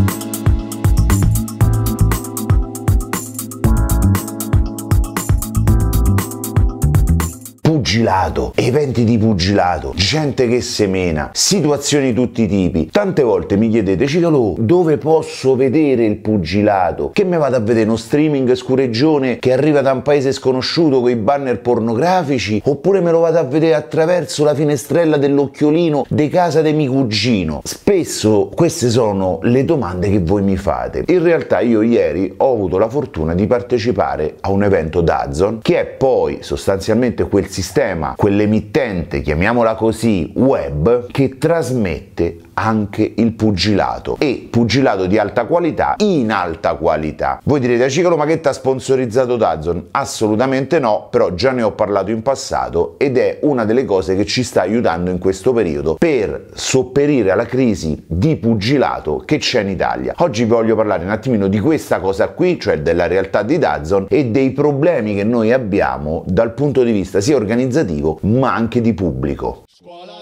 Thank you. pugilato, eventi di pugilato, gente che semena, situazioni di tutti i tipi. Tante volte mi chiedete, Cicalo, dove posso vedere il pugilato? Che me vado a vedere uno streaming scureggione che arriva da un paese sconosciuto con i banner pornografici? Oppure me lo vado a vedere attraverso la finestrella dell'occhiolino di casa di mio cugino? Spesso queste sono le domande che voi mi fate. In realtà io ieri ho avuto la fortuna di partecipare a un evento Dazzon, che è poi sostanzialmente quel sistema sistema, quell'emittente, chiamiamola così, web, che trasmette anche il pugilato e pugilato di alta qualità in alta qualità. Voi direte a Ciclo Maghetta ha sponsorizzato Dazon? Assolutamente no, però già ne ho parlato in passato ed è una delle cose che ci sta aiutando in questo periodo per sopperire alla crisi di pugilato che c'è in Italia. Oggi vi voglio parlare un attimino di questa cosa qui, cioè della realtà di Dazon e dei problemi che noi abbiamo dal punto di vista sia organizzativo ma anche di pubblico. Scuola.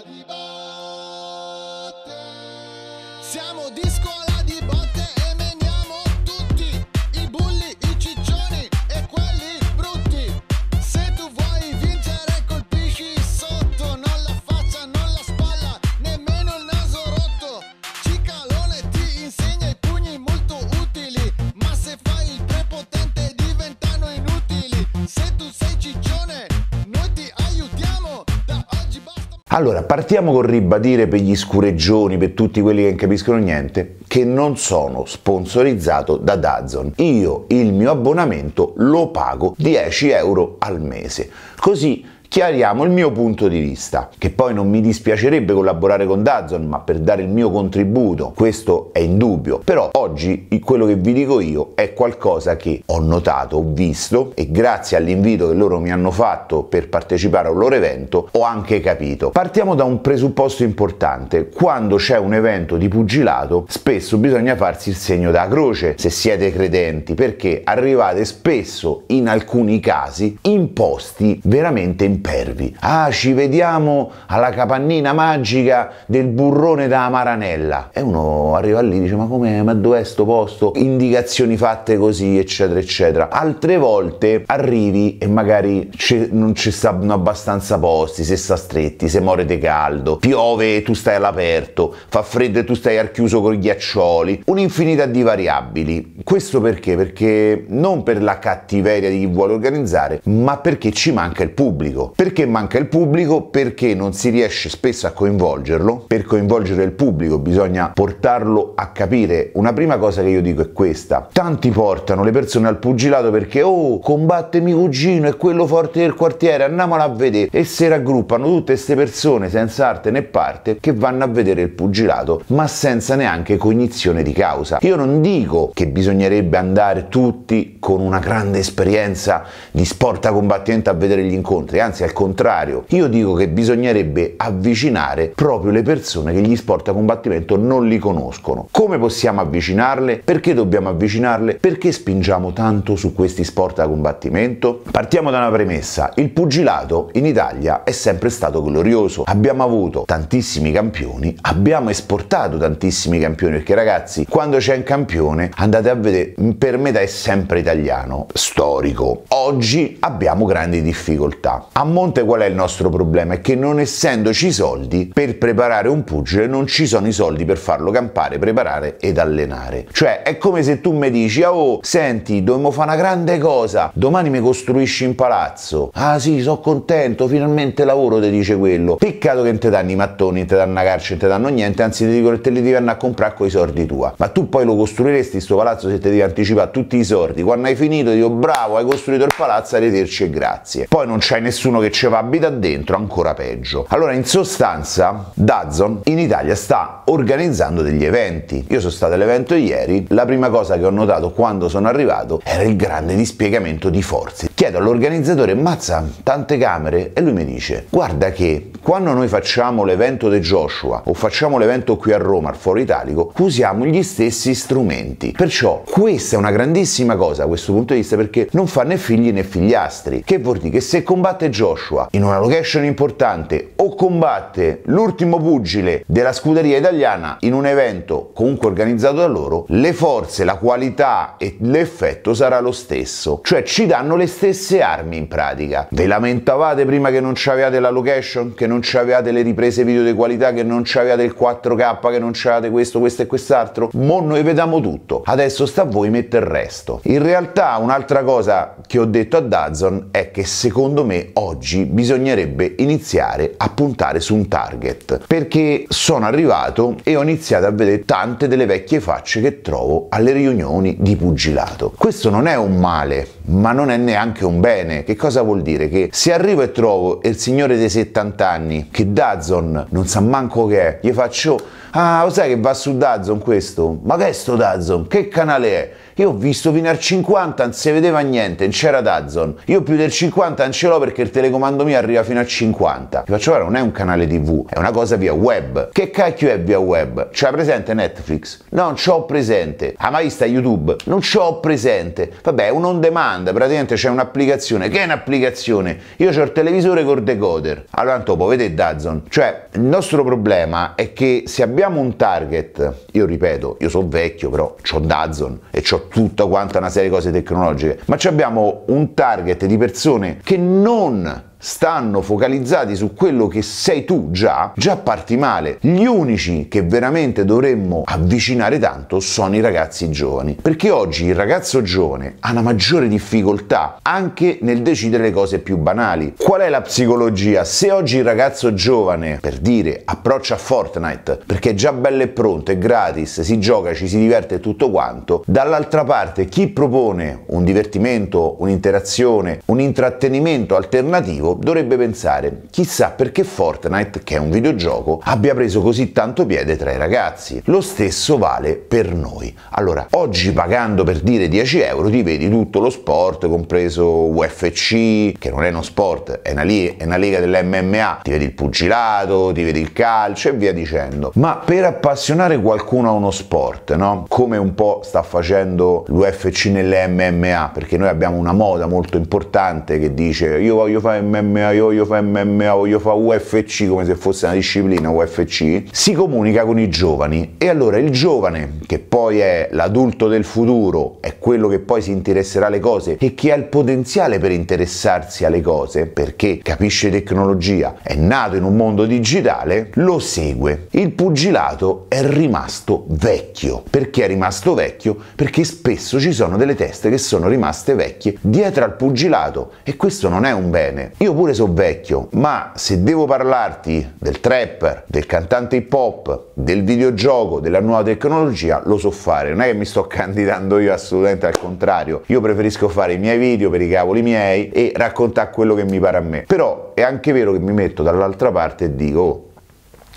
Allora, partiamo col ribadire per gli scureggioni, per tutti quelli che non capiscono niente, che non sono sponsorizzato da Dazon. Io il mio abbonamento lo pago 10 euro al mese. Così chiariamo il mio punto di vista, che poi non mi dispiacerebbe collaborare con Dazzon, ma per dare il mio contributo, questo è indubbio. Però oggi quello che vi dico io è qualcosa che ho notato, ho visto e grazie all'invito che loro mi hanno fatto per partecipare a un loro evento ho anche capito. Partiamo da un presupposto importante, quando c'è un evento di pugilato spesso bisogna farsi il segno da croce se siete credenti perché arrivate spesso in alcuni casi in posti veramente importanti impervi. Ah, ci vediamo alla capannina magica del burrone da Maranella. E uno arriva lì e dice, ma com'è? Ma dov'è sto posto? Indicazioni fatte così, eccetera, eccetera. Altre volte arrivi e magari non ci stanno abbastanza posti, se sta stretti, se muore di caldo, piove e tu stai all'aperto, fa freddo e tu stai al chiuso con i ghiaccioli. Un'infinità di variabili. Questo perché? Perché non per la cattiveria di chi vuole organizzare, ma perché ci manca il pubblico. Perché manca il pubblico? Perché non si riesce spesso a coinvolgerlo. Per coinvolgere il pubblico bisogna portarlo a capire. Una prima cosa che io dico è questa. Tanti portano le persone al pugilato perché oh, combatte mio cugino, è quello forte del quartiere, andiamola a vedere. E si raggruppano tutte queste persone senza arte né parte che vanno a vedere il pugilato, ma senza neanche cognizione di causa. Io non dico che bisognerebbe andare tutti con una grande esperienza di sport a combattimento a vedere gli incontri, anzi anzi al contrario, io dico che bisognerebbe avvicinare proprio le persone che gli sport a combattimento non li conoscono. Come possiamo avvicinarle? Perché dobbiamo avvicinarle? Perché spingiamo tanto su questi sport a combattimento? Partiamo da una premessa, il pugilato in Italia è sempre stato glorioso, abbiamo avuto tantissimi campioni, abbiamo esportato tantissimi campioni, perché ragazzi, quando c'è un campione andate a vedere, per metà è sempre italiano, storico. Oggi abbiamo grandi difficoltà. A monte qual è il nostro problema? È che non essendoci i soldi, per preparare un pugile non ci sono i soldi per farlo campare, preparare ed allenare. Cioè è come se tu mi dici, ah, oh, senti, dobbiamo fare una grande cosa, domani mi costruisci un palazzo. Ah sì, sono contento, finalmente lavoro, ti dice quello. Peccato che non ti danno i mattoni, non ti danno la carce, non ti danno niente, anzi ti dicono che te li devi andare a comprare con i soldi tua. Ma tu poi lo costruiresti, questo palazzo, se ti devi anticipare tutti i soldi. Quando hai finito, dico bravo, hai costruito il palazzo, arrivederci e grazie. Poi non c'hai nessuno uno che ci va abita dentro ancora peggio. Allora in sostanza Dazzon in Italia sta organizzando degli eventi. Io sono stato all'evento ieri, la prima cosa che ho notato quando sono arrivato era il grande dispiegamento di forze. Chiedo all'organizzatore, mazza, tante camere? E lui mi dice, guarda che quando noi facciamo l'evento di Joshua o facciamo l'evento qui a Roma, al Foro Italico, usiamo gli stessi strumenti. Perciò questa è una grandissima cosa a questo punto di vista perché non fa né figli né figliastri. Che vuol dire che se combatte Joshua Joshua. In una location importante o combatte l'ultimo pugile della scuderia italiana in un evento comunque organizzato da loro, le forze, la qualità e l'effetto sarà lo stesso. Cioè ci danno le stesse armi in pratica. Ve lamentavate prima che non c'avevate la location, che non c'avevate le riprese video di qualità, che non c'avevate il 4K, che non c'avevate questo, questo e quest'altro? Mo noi vediamo tutto. Adesso sta a voi mettere il resto. In realtà un'altra cosa che ho detto a Dazzon è che secondo me oggi oggi bisognerebbe iniziare a puntare su un target, perché sono arrivato e ho iniziato a vedere tante delle vecchie facce che trovo alle riunioni di pugilato. Questo non è un male, ma non è neanche un bene. Che cosa vuol dire? Che se arrivo e trovo il signore dei 70 anni che Dazon non sa manco che è, gli faccio, ah, lo sai che va su Dazon questo? Ma che è sto Dazon? Che canale è? Io ho visto fino al 50, non si vedeva niente, non c'era Dazzon. Io più del 50 non ce l'ho perché il telecomando mio arriva fino al 50. Vi faccio guardare, non è un canale TV, è una cosa via web. Che cacchio è via web? C'ha presente Netflix? Non non c'ho presente. Ha mai vista YouTube? Non c'ho presente. Vabbè, è un on demand, praticamente c'è un'applicazione. Che è un'applicazione? Io ho il televisore col decoder. Allora, dopo, vedete Dazzon? Cioè, il nostro problema è che se abbiamo un target, io ripeto, io sono vecchio, però ho Dazzon e ho tutta quanta una serie di cose tecnologiche, ma abbiamo un target di persone che non stanno focalizzati su quello che sei tu già, già parti male. Gli unici che veramente dovremmo avvicinare tanto sono i ragazzi giovani, perché oggi il ragazzo giovane ha una maggiore difficoltà anche nel decidere le cose più banali. Qual è la psicologia? Se oggi il ragazzo giovane, per dire, approccia a Fortnite perché è già bello e pronto, è gratis, si gioca, ci si diverte tutto quanto, dall'altra parte chi propone un divertimento, un'interazione, un intrattenimento alternativo creativo dovrebbe pensare chissà perché Fortnite, che è un videogioco, abbia preso così tanto piede tra i ragazzi. Lo stesso vale per noi. Allora, oggi pagando per dire 10 euro ti vedi tutto lo sport, compreso UFC, che non è uno sport, è una, è una lega dell'MMA, ti vedi il pugilato, ti vedi il calcio e via dicendo. Ma per appassionare qualcuno a uno sport, no? Come un po' sta facendo l'UFC nelle MMA, perché noi abbiamo una moda molto importante che dice io voglio fare MMA MMA, io voglio fare MMA, voglio fare UFC come se fosse una disciplina UFC, si comunica con i giovani e allora il giovane che poi è l'adulto del futuro, è quello che poi si interesserà alle cose e che ha il potenziale per interessarsi alle cose perché capisce tecnologia, è nato in un mondo digitale, lo segue. Il pugilato è rimasto vecchio. Perché è rimasto vecchio? Perché spesso ci sono delle teste che sono rimaste vecchie dietro al pugilato e questo non è un bene. Io io pure so vecchio, ma se devo parlarti del trapper, del cantante hip hop, del videogioco, della nuova tecnologia, lo so fare. Non è che mi sto candidando io assolutamente al contrario. Io preferisco fare i miei video per i cavoli miei e raccontare quello che mi pare a me. Però è anche vero che mi metto dall'altra parte e dico, oh,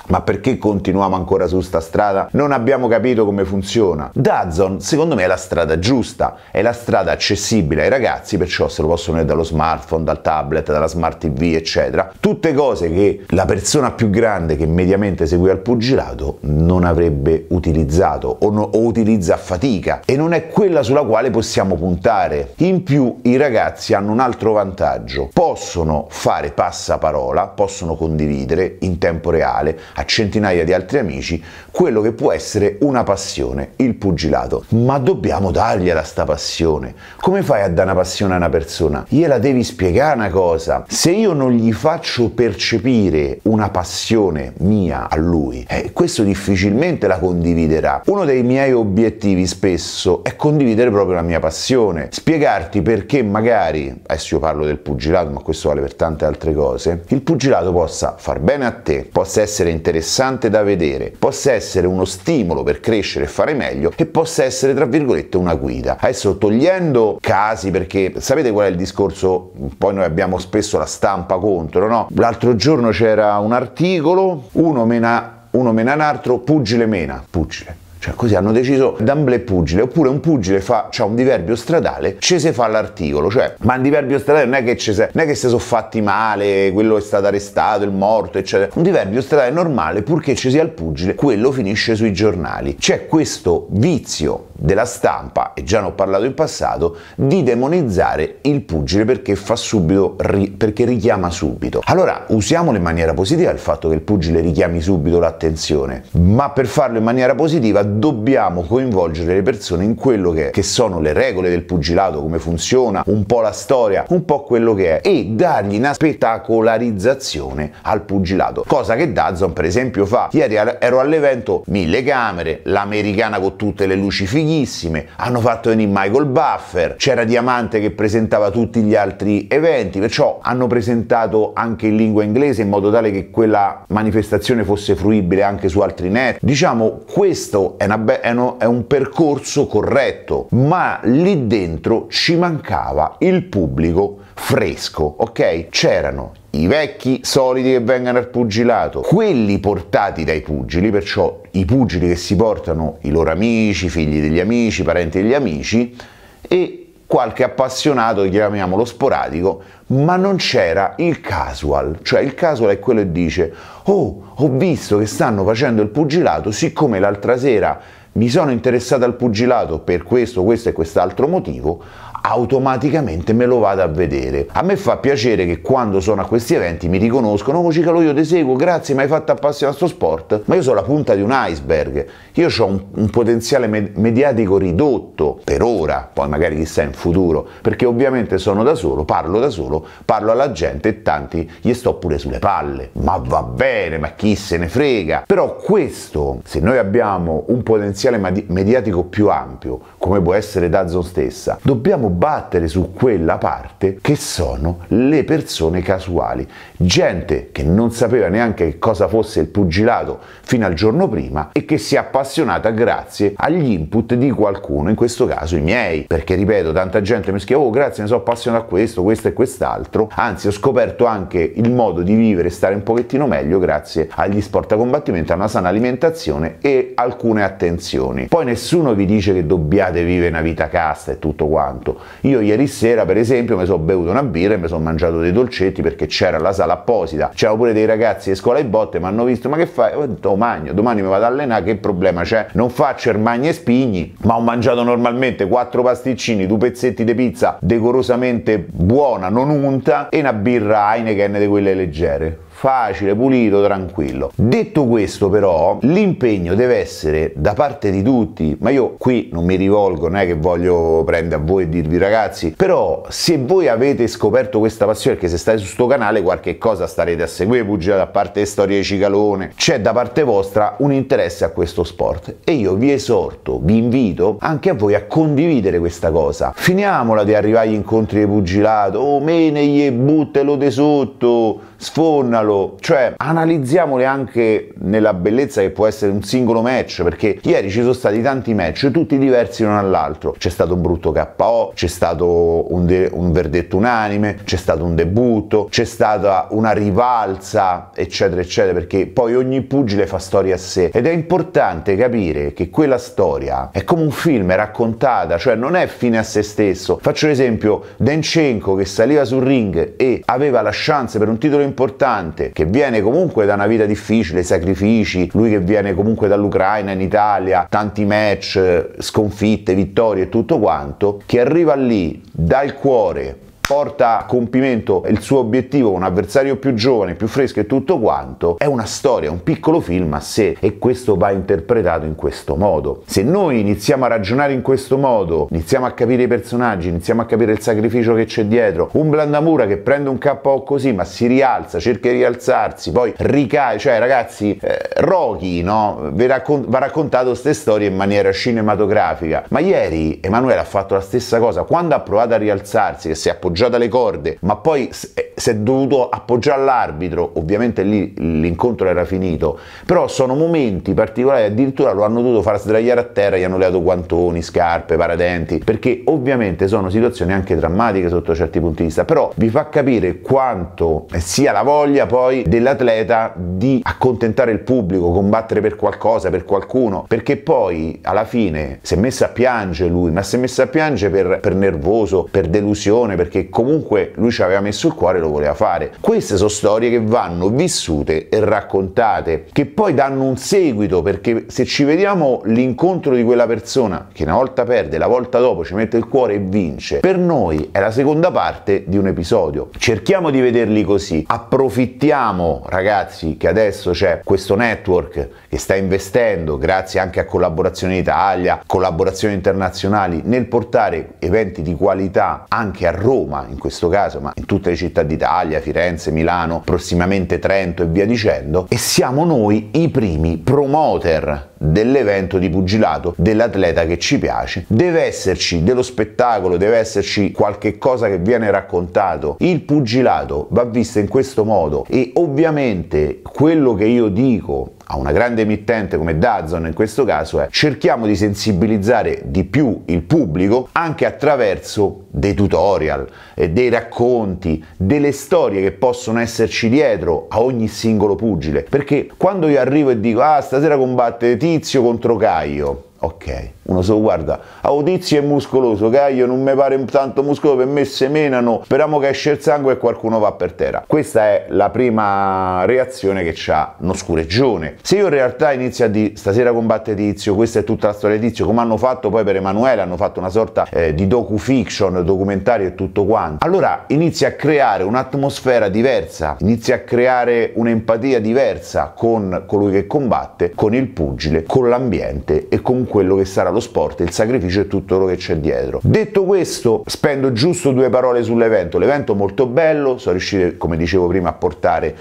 ma perché continuiamo ancora su sta strada? Non abbiamo capito come funziona. Dazon, secondo me, è la strada giusta, è la strada accessibile ai ragazzi, perciò se lo possono vedere dallo smartphone, dal tablet, dalla smart TV, eccetera. Tutte cose che la persona più grande che mediamente segue al pugilato non avrebbe utilizzato o, no, o utilizza a fatica e non è quella sulla quale possiamo puntare. In più i ragazzi hanno un altro vantaggio, possono fare passaparola, possono condividere in tempo reale a centinaia di altri amici quello che può essere una passione, il pugilato. Ma dobbiamo dargliela sta passione. Come fai a dare una passione a una persona? Gliela devi spiegare una cosa. Se io non gli faccio percepire una passione mia a lui, eh, questo difficilmente la condividerà. Uno dei miei obiettivi spesso è condividere proprio la mia passione, spiegarti perché magari, adesso io parlo del pugilato, ma questo vale per tante altre cose, il pugilato possa far bene a te, possa essere interessante interessante da vedere, possa essere uno stimolo per crescere e fare meglio e possa essere tra virgolette una guida. Adesso togliendo casi perché sapete qual è il discorso, poi noi abbiamo spesso la stampa contro, no? L'altro giorno c'era un articolo, uno mena uno mena un altro, pugile mena, pugile cioè, così hanno deciso d'amblè pugile, oppure un pugile fa cioè, un diverbio stradale, ce se fa l'articolo, cioè, ma un diverbio stradale non è che ce se, non è che se sono fatti male, quello è stato arrestato, il morto, eccetera. Un diverbio stradale normale, purché ci sia il pugile, quello finisce sui giornali. C'è questo vizio della stampa, e già ne ho parlato in passato, di demonizzare il pugile perché fa subito, ri, perché richiama subito. Allora usiamolo in maniera positiva il fatto che il pugile richiami subito l'attenzione, ma per farlo in maniera positiva dobbiamo coinvolgere le persone in quello che, che sono le regole del pugilato, come funziona, un po' la storia, un po' quello che è e dargli una spettacolarizzazione al pugilato, cosa che Dazzon per esempio fa. Ieri ero all'evento mille camere, l'americana con tutte le luci fighissime, hanno fatto venire Michael Buffer, c'era Diamante che presentava tutti gli altri eventi, perciò hanno presentato anche in lingua inglese in modo tale che quella manifestazione fosse fruibile anche su altri net. Diciamo questo è, be- è, no- è un percorso corretto, ma lì dentro ci mancava il pubblico fresco, ok? C'erano i vecchi soliti che vengono al pugilato, quelli portati dai pugili, perciò i pugili che si portano i loro amici, figli degli amici, parenti degli amici, e qualche appassionato, chiamiamolo sporadico, ma non c'era il casual, cioè il casual è quello che dice oh ho visto che stanno facendo il pugilato, siccome l'altra sera mi sono interessato al pugilato per questo, questo e quest'altro motivo, automaticamente me lo vado a vedere. A me fa piacere che quando sono a questi eventi mi riconoscono, oh Cicalo io ti seguo, grazie mi hai fatto appassionare a sto sport, ma io sono la punta di un iceberg, io ho un, un potenziale med- mediatico ridotto per ora, poi magari chissà in futuro, perché ovviamente sono da solo, parlo da solo, parlo alla gente e tanti gli sto pure sulle palle, ma va bene, ma chi se ne frega. Però questo, se noi abbiamo un potenziale mediatico più ampio, come può essere Dazon stessa, dobbiamo battere su quella parte che sono le persone casuali, gente che non sapeva neanche che cosa fosse il pugilato fino al giorno prima e che si è appassionata grazie agli input di qualcuno, in questo caso i miei, perché ripeto, tanta gente mi scrive "Oh, grazie, ne sono appassionato a questo, questo e quest'altro". Anzi, ho scoperto anche il modo di vivere e stare un pochettino meglio grazie agli sport a combattimento, a una sana alimentazione e alcune attenzioni. Poi nessuno vi dice che dobbiate vivere una vita casta e tutto quanto, io ieri sera, per esempio, mi sono bevuto una birra e mi sono mangiato dei dolcetti perché c'era la sala apposita. C'erano pure dei ragazzi di scuola e botte, mi hanno visto, ma che fai? Ho detto, oh, magno, domani mi vado ad allenare, che problema c'è? Non faccio ermagni e spigni, ma ho mangiato normalmente quattro pasticcini, due pezzetti di pizza decorosamente buona, non unta, e una birra Heineken di quelle leggere facile, pulito, tranquillo. Detto questo però, l'impegno deve essere da parte di tutti, ma io qui non mi rivolgo, non è che voglio prendere a voi e dirvi ragazzi, però se voi avete scoperto questa passione, perché se state su sto canale qualche cosa starete a seguire, pugile a parte le storie di cicalone, c'è da parte vostra un interesse a questo sport e io vi esorto, vi invito anche a voi a condividere questa cosa. Finiamola di arrivare agli incontri di pugilato, oh, menegli e buttelo di sotto, sfonnalo, singolo, cioè analizziamole anche nella bellezza che può essere un singolo match, perché ieri ci sono stati tanti match, tutti diversi l'uno all'altro. C'è stato un brutto KO, c'è stato un, de- un verdetto unanime, c'è stato un debutto, c'è stata una rivalsa, eccetera, eccetera, perché poi ogni pugile fa storia a sé ed è importante capire che quella storia è come un film, è raccontata, cioè non è fine a se stesso. Faccio l'esempio, Dencenco che saliva sul ring e aveva la chance per un titolo importante cantante che viene comunque da una vita difficile, sacrifici, lui che viene comunque dall'Ucraina in Italia, tanti match, sconfitte, vittorie e tutto quanto, che arriva lì dal cuore porta a compimento il suo obiettivo, un avversario più giovane, più fresco e tutto quanto, è una storia, un piccolo film a sé e questo va interpretato in questo modo. Se noi iniziamo a ragionare in questo modo, iniziamo a capire i personaggi, iniziamo a capire il sacrificio che c'è dietro, un Blandamura che prende un KO così ma si rialza, cerca di rialzarsi, poi ricade, cioè ragazzi, eh, Rocky, no? Raccont- va raccontato queste storie in maniera cinematografica, ma ieri Emanuele ha fatto la stessa cosa, quando ha provato a rialzarsi, che si è appoggiato già dalle corde, ma poi eh, si è dovuto appoggiare all'arbitro, ovviamente lì l'incontro era finito, però sono momenti particolari, addirittura lo hanno dovuto far sdraiare a terra, gli hanno levato guantoni, scarpe, paradenti, perché ovviamente sono situazioni anche drammatiche sotto certi punti di vista, però vi fa capire quanto sia la voglia poi dell'atleta di accontentare il pubblico, combattere per qualcosa, per qualcuno, perché poi alla fine si è messo a piangere lui, ma si è messo a piangere per, per nervoso, per delusione, perché comunque lui ci aveva messo il cuore, lo lo voleva fare. Queste sono storie che vanno vissute e raccontate, che poi danno un seguito, perché se ci vediamo l'incontro di quella persona che una volta perde, la volta dopo ci mette il cuore e vince, per noi è la seconda parte di un episodio. Cerchiamo di vederli così, approfittiamo ragazzi che adesso c'è questo network che sta investendo grazie anche a collaborazioni in Italia, collaborazioni internazionali nel portare eventi di qualità anche a Roma in questo caso, ma in tutte le città di d'Italia, Firenze, Milano, prossimamente Trento e via dicendo, e siamo noi i primi promoter dell'evento di pugilato dell'atleta che ci piace. Deve esserci dello spettacolo, deve esserci qualche cosa che viene raccontato. Il pugilato va visto in questo modo e ovviamente quello che io dico a una grande emittente come Dazzon in questo caso è cerchiamo di sensibilizzare di più il pubblico anche attraverso dei tutorial, dei racconti, delle storie che possono esserci dietro a ogni singolo pugile perché quando io arrivo e dico ah stasera combatte ti Tizio contro Caio. Ok uno so guarda. Audizio è muscoloso, Gaio non mi pare tanto muscoloso, per me se menano, speriamo che esce il sangue e qualcuno va per terra. Questa è la prima reazione che c'ha uno scureggione. Se io in realtà inizio a dire stasera combatte Tizio, questa è tutta la storia di Tizio, come hanno fatto poi per Emanuele, hanno fatto una sorta eh, di docu-fiction, documentario e tutto quanto, allora inizia a creare un'atmosfera diversa, inizia a creare un'empatia diversa con colui che combatte, con il pugile, con l'ambiente e con quello che sarà lo lo sport, il sacrificio e tutto quello che c'è dietro. Detto questo, spendo giusto due parole sull'evento. L'evento è molto bello, sono riuscito, come dicevo prima, a portare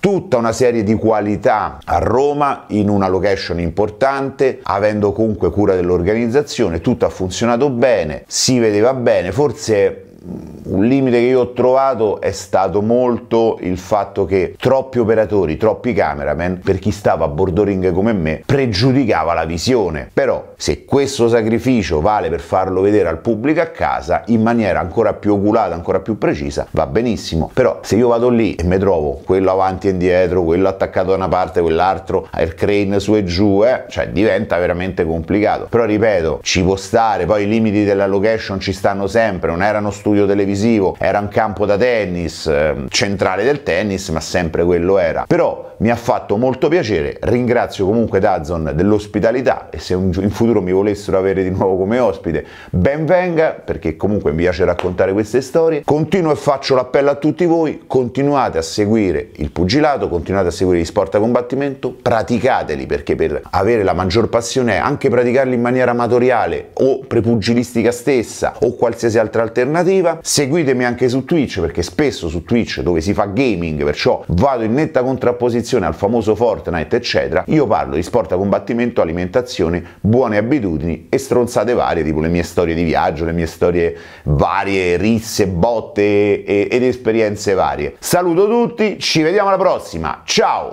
tutta una serie di qualità a Roma in una location importante, avendo comunque cura dell'organizzazione, tutto ha funzionato bene, si vedeva bene, forse un limite che io ho trovato è stato molto il fatto che troppi operatori, troppi cameraman, per chi stava a bordoring come me, pregiudicava la visione. Però se questo sacrificio vale per farlo vedere al pubblico a casa in maniera ancora più oculata, ancora più precisa, va benissimo. Però se io vado lì e mi trovo quello avanti e indietro, quello attaccato da una parte, quell'altro, air crane su e giù, eh, cioè diventa veramente complicato. Però ripeto, ci può stare, poi i limiti della location ci stanno sempre, non erano studiati studio televisivo, era un campo da tennis, ehm, centrale del tennis, ma sempre quello era. Però mi ha fatto molto piacere, ringrazio comunque Dazon dell'ospitalità e se in futuro mi volessero avere di nuovo come ospite, ben venga, perché comunque mi piace raccontare queste storie. Continuo e faccio l'appello a tutti voi, continuate a seguire il pugilato, continuate a seguire gli sport a combattimento, praticateli perché per avere la maggior passione è anche praticarli in maniera amatoriale o prepugilistica stessa o qualsiasi altra alternativa positiva. Seguitemi anche su Twitch perché spesso su Twitch dove si fa gaming, perciò vado in netta contrapposizione al famoso Fortnite eccetera, io parlo di sport a combattimento, alimentazione, buone abitudini e stronzate varie, tipo le mie storie di viaggio, le mie storie varie, risse, botte e, ed esperienze varie. Saluto tutti, ci vediamo alla prossima, ciao!